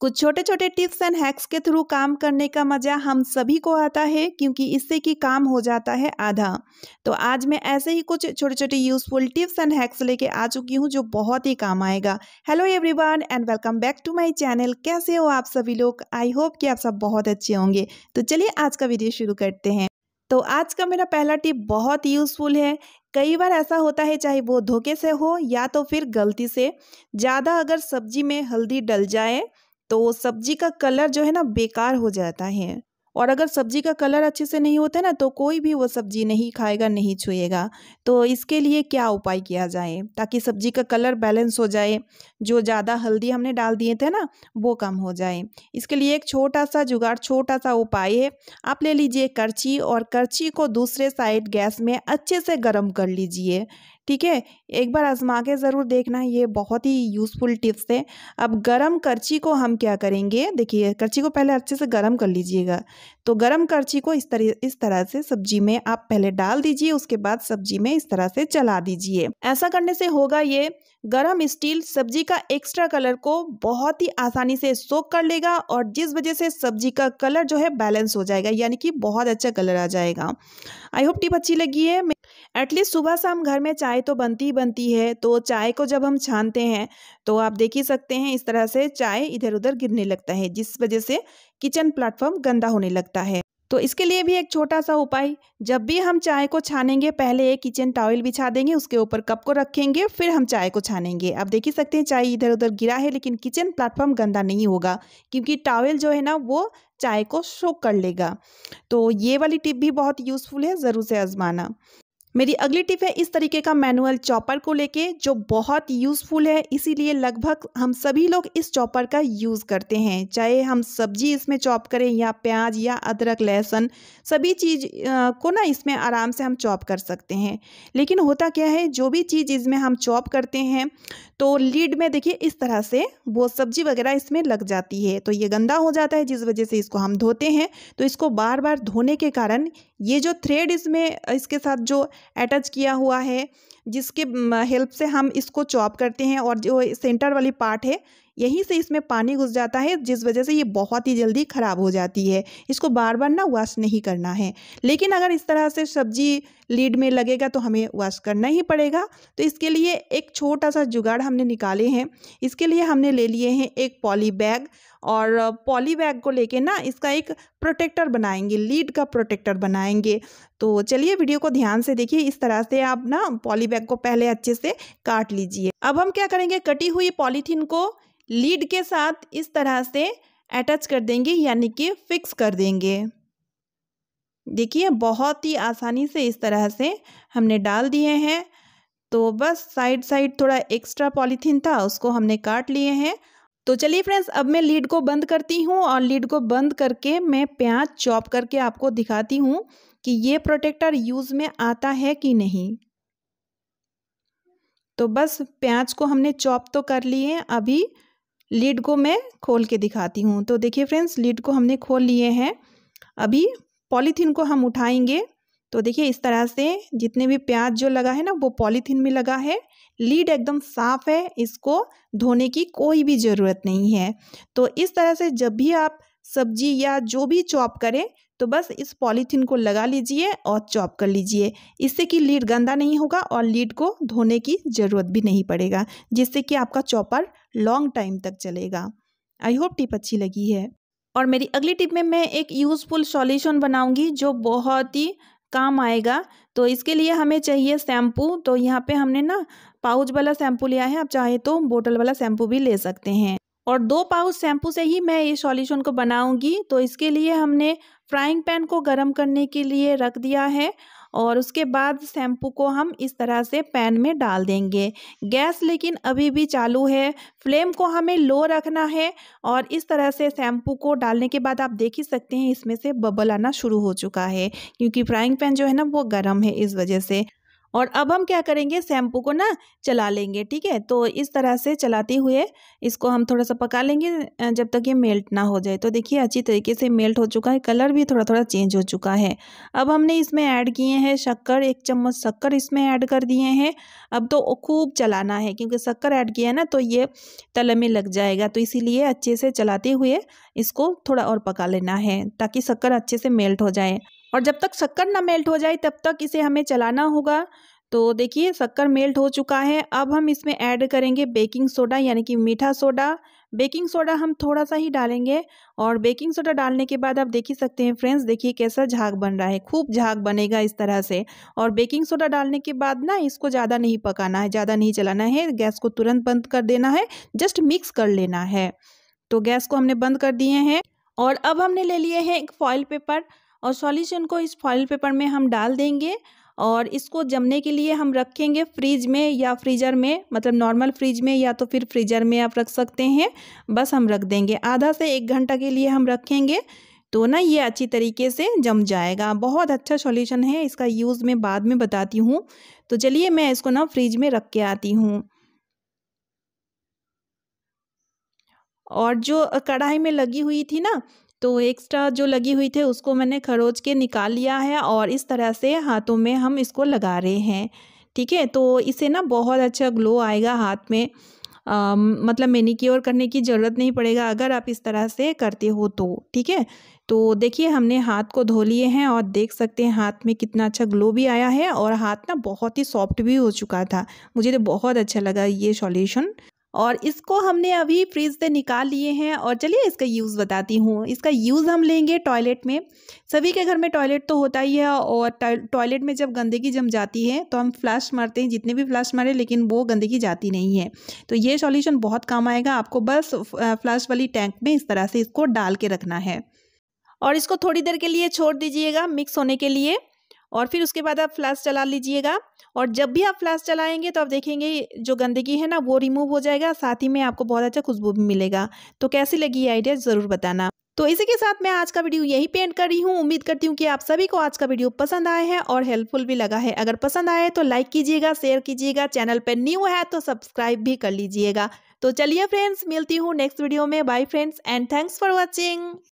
कुछ छोटे छोटे टिप्स एंड हैक्स के थ्रू काम करने का मज़ा हम सभी को आता है क्योंकि इससे कि काम हो जाता है आधा तो आज मैं ऐसे ही कुछ छोटे छोटे यूजफुल टिप्स एंड हैक्स लेके आ चुकी हूँ जो बहुत ही काम आएगा hello everyone and welcome back to my channel कैसे हो आप सभी लोग आई होप कि आप सब बहुत अच्छे होंगे तो चलिए आज का वीडियो शुरू करते हैं तो आज का मेरा पहला टिप बहुत यूज़फुल है कई बार ऐसा होता है चाहे वो धोखे से हो या तो फिर गलती से ज़्यादा अगर सब्जी में हल्दी डल जाए तो सब्जी का कलर जो है ना बेकार हो जाता है और अगर सब्जी का कलर अच्छे से नहीं होता ना तो कोई भी वो सब्जी नहीं खाएगा नहीं छुएगा तो इसके लिए क्या उपाय किया जाए ताकि सब्जी का कलर बैलेंस हो जाए जो ज़्यादा हल्दी हमने डाल दिए थे ना वो कम हो जाए इसके लिए एक छोटा सा जुगाड़ छोटा सा उपाय है आप ले लीजिए करछी और करछी को दूसरे साइड गैस में अच्छे से गर्म कर लीजिए ठीक है एक बार आजमा के ज़रूर देखना ये बहुत ही यूज़फुल टिप्स है अब गर्म करची को हम क्या करेंगे देखिए करची को पहले अच्छे से गर्म कर लीजिएगा तो गर्म करची को इस तरह इस तरह से सब्जी में आप पहले डाल दीजिए उसके बाद सब्जी में इस तरह से चला दीजिए ऐसा करने से होगा ये गरम स्टील सब्जी का एक्स्ट्रा कलर को बहुत ही आसानी से सोख कर लेगा और जिस वजह से सब्जी का कलर जो है बैलेंस हो जाएगा यानी कि बहुत अच्छा कलर आ जाएगा आई होप टिप अच्छी लगी है एटलीस्ट सुबह शाम घर में चाय तो बनती ही बनती है तो चाय को जब हम छानते हैं तो आप देख ही सकते हैं इस तरह से चाय इधर उधर गिरने लगता है जिस वजह से किचन प्लेटफॉर्म गंदा होने लगता है तो इसके लिए भी एक छोटा सा उपाय जब भी हम चाय को छानेंगे पहले एक किचन टॉवल बिछा देंगे उसके ऊपर कप को रखेंगे फिर हम चाय को छानेंगे आप देख ही सकते हैं चाय इधर उधर गिरा है लेकिन किचन प्लेटफॉर्म गंदा नहीं होगा क्योंकि टॉवल जो है ना वो चाय को सोख कर लेगा तो ये वाली टिप भी बहुत यूज़फुल है ज़रूर से आजमाना मेरी अगली टिप है इस तरीके का मैनुअल चॉपर को लेके जो बहुत यूज़फुल है इसीलिए लगभग हम सभी लोग इस चॉपर का यूज़ करते हैं चाहे हम सब्जी इसमें चॉप करें या प्याज या अदरक लहसुन सभी चीज़ को ना इसमें आराम से हम चॉप कर सकते हैं लेकिन होता क्या है जो भी चीज़ इसमें हम चॉप करते हैं तो लीड में देखिए इस तरह से वो सब्जी वगैरह इसमें लग जाती है तो ये गंदा हो जाता है जिस वजह से इसको हम धोते हैं तो इसको बार बार धोने के कारण ये जो थ्रेड इसमें इसके साथ जो अटैच किया हुआ है जिसके हेल्प से हम इसको चॉप करते हैं और जो सेंटर वाली पार्ट है यहीं से इसमें पानी घुस जाता है जिस वजह से ये बहुत ही जल्दी ख़राब हो जाती है इसको बार बार ना वॉश नहीं करना है लेकिन अगर इस तरह से सब्जी लीड में लगेगा तो हमें वॉश करना ही पड़ेगा तो इसके लिए एक छोटा सा जुगाड़ हमने निकाले हैं इसके लिए हमने ले लिए हैं एक पॉली बैग और पॉली बैग को लेके ना इसका एक प्रोटेक्टर बनाएंगे लीड का प्रोटेक्टर बनाएंगे तो चलिए वीडियो को ध्यान से देखिए इस तरह से आप ना पॉली बैग को पहले अच्छे से काट लीजिए अब हम क्या करेंगे कटी हुई पॉलीथीन को लीड के साथ इस तरह से अटैच कर देंगे यानी कि फिक्स कर देंगे देखिए बहुत ही आसानी से इस तरह से हमने डाल दिए हैं तो बस साइड साइड थोड़ा एक्स्ट्रा पॉलीथीन था उसको हमने काट लिए हैं तो चलिए फ्रेंड्स अब मैं लीड को बंद करती हूँ और लीड को बंद करके मैं प्याज चॉप करके आपको दिखाती हूँ कि ये प्रोटेक्टर यूज़ में आता है कि नहीं तो बस प्याज को हमने चॉप तो कर लिए अभी लीड को मैं खोल के दिखाती हूँ तो देखिए फ्रेंड्स लीड को हमने खोल लिए हैं अभी पॉलीथीन को हम उठाएंगे तो देखिए इस तरह से जितने भी प्याज जो लगा है ना वो पॉलीथीन में लगा है लीड एकदम साफ है इसको धोने की कोई भी ज़रूरत नहीं है तो इस तरह से जब भी आप सब्जी या जो भी चॉप करें तो बस इस पॉलीथीन को लगा लीजिए और चॉप कर लीजिए इससे कि लीड गंदा नहीं होगा और लीड को धोने की ज़रूरत भी नहीं पड़ेगा जिससे कि आपका चॉपर लॉन्ग टाइम तक चलेगा आई होप टिप अच्छी लगी है और मेरी अगली टिप में मैं एक यूज़फुल सॉल्यूशन बनाऊंगी जो बहुत ही काम आएगा तो इसके लिए हमें चाहिए शैम्पू तो यहाँ पे हमने ना पाउच वाला शैम्पू लिया है आप चाहे तो बोतल वाला शैम्पू भी ले सकते हैं और दो पाउच शैम्पू से ही मैं ये सॉल्यूशन को बनाऊंगी तो इसके लिए हमने फ्राइंग पैन को गर्म करने के लिए रख दिया है और उसके बाद शैम्पू को हम इस तरह से पैन में डाल देंगे गैस लेकिन अभी भी चालू है फ्लेम को हमें लो रखना है और इस तरह से शैम्पू को डालने के बाद आप देख ही सकते हैं इसमें से बबल आना शुरू हो चुका है क्योंकि फ्राइंग पैन जो है ना वो गर्म है इस वजह से और अब हम क्या करेंगे शैम्पू को ना चला लेंगे ठीक है तो इस तरह से चलाते हुए इसको हम थोड़ा सा पका लेंगे जब तक ये मेल्ट ना हो जाए तो देखिए अच्छी तरीके से मेल्ट हो चुका है कलर भी थोड़ा थोड़ा चेंज हो चुका है अब हमने इसमें ऐड किए हैं शक्कर एक चम्मच शक्कर इसमें ऐड कर दिए हैं अब तो खूब चलाना है क्योंकि शक्कर ऐड किया है ना तो ये तल में लग जाएगा तो इसीलिए अच्छे से चलाते हुए इसको थोड़ा और पका लेना है ताकि शक्कर अच्छे से मेल्ट हो जाए और जब तक शक्कर ना मेल्ट हो जाए तब तक इसे हमें चलाना होगा तो देखिए शक्कर मेल्ट हो चुका है अब हम इसमें ऐड करेंगे बेकिंग सोडा यानी कि मीठा सोडा बेकिंग सोडा हम थोड़ा सा ही डालेंगे और बेकिंग सोडा डालने के बाद आप देख ही सकते हैं फ्रेंड्स देखिए कैसा झाग बन रहा है खूब झाग बनेगा इस तरह से और बेकिंग सोडा डालने के बाद ना इसको ज़्यादा नहीं पकाना है ज़्यादा नहीं चलाना है गैस को तुरंत बंद कर देना है जस्ट मिक्स कर लेना है तो गैस को हमने बंद कर दिए हैं और अब हमने ले लिए हैं एक फॉइल पेपर और सॉल्यूशन को इस फॉइल पेपर में हम डाल देंगे और इसको जमने के लिए हम रखेंगे फ्रिज में या फ्रीजर में मतलब नॉर्मल फ्रिज में या तो फिर फ्रीजर में आप रख सकते हैं बस हम रख देंगे आधा से एक घंटा के लिए हम रखेंगे तो ना ये अच्छी तरीके से जम जाएगा बहुत अच्छा सॉल्यूशन है इसका यूज़ मैं बाद में बताती हूँ तो चलिए मैं इसको ना फ्रिज में रख के आती हूँ और जो कढ़ाई में लगी हुई थी ना तो एक्स्ट्रा जो लगी हुई थी उसको मैंने खरोच के निकाल लिया है और इस तरह से हाथों में हम इसको लगा रहे हैं ठीक है तो इसे ना बहुत अच्छा ग्लो आएगा हाथ में आ, मतलब मेनिक्योर करने की ज़रूरत नहीं पड़ेगा अगर आप इस तरह से करते हो तो ठीक है तो देखिए हमने हाथ को धो लिए हैं और देख सकते हैं हाथ में कितना अच्छा ग्लो भी आया है और हाथ ना बहुत ही सॉफ्ट भी हो चुका था मुझे तो बहुत अच्छा लगा ये सॉल्यूशन और इसको हमने अभी फ्रिज से निकाल लिए हैं और चलिए इसका यूज़ बताती हूँ इसका यूज़ हम लेंगे टॉयलेट में सभी के घर में टॉयलेट तो होता ही है और टॉयलेट में जब गंदगी जम जाती है तो हम फ्लश मारते हैं जितने भी फ्लश मारे लेकिन वो गंदगी जाती नहीं है तो ये सॉल्यूशन बहुत काम आएगा आपको बस फ्लश वाली टैंक में इस तरह से इसको डाल के रखना है और इसको थोड़ी देर के लिए छोड़ दीजिएगा मिक्स होने के लिए और फिर उसके बाद आप फ्लैश चला लीजिएगा और जब भी आप फ्लैश चलाएंगे तो आप देखेंगे जो गंदगी है ना वो रिमूव हो जाएगा साथ ही में आपको बहुत अच्छा खुशबू भी मिलेगा तो कैसी लगी ये आइडिया ज़रूर बताना तो इसी के साथ मैं आज का वीडियो यही पेंट कर रही हूँ उम्मीद करती हूँ कि आप सभी को आज का वीडियो पसंद आया है और हेल्पफुल भी लगा है अगर पसंद आया है तो लाइक कीजिएगा शेयर कीजिएगा चैनल पर न्यू है तो सब्सक्राइब भी कर लीजिएगा तो चलिए फ्रेंड्स मिलती हूँ नेक्स्ट वीडियो में bye friends and thanks for watching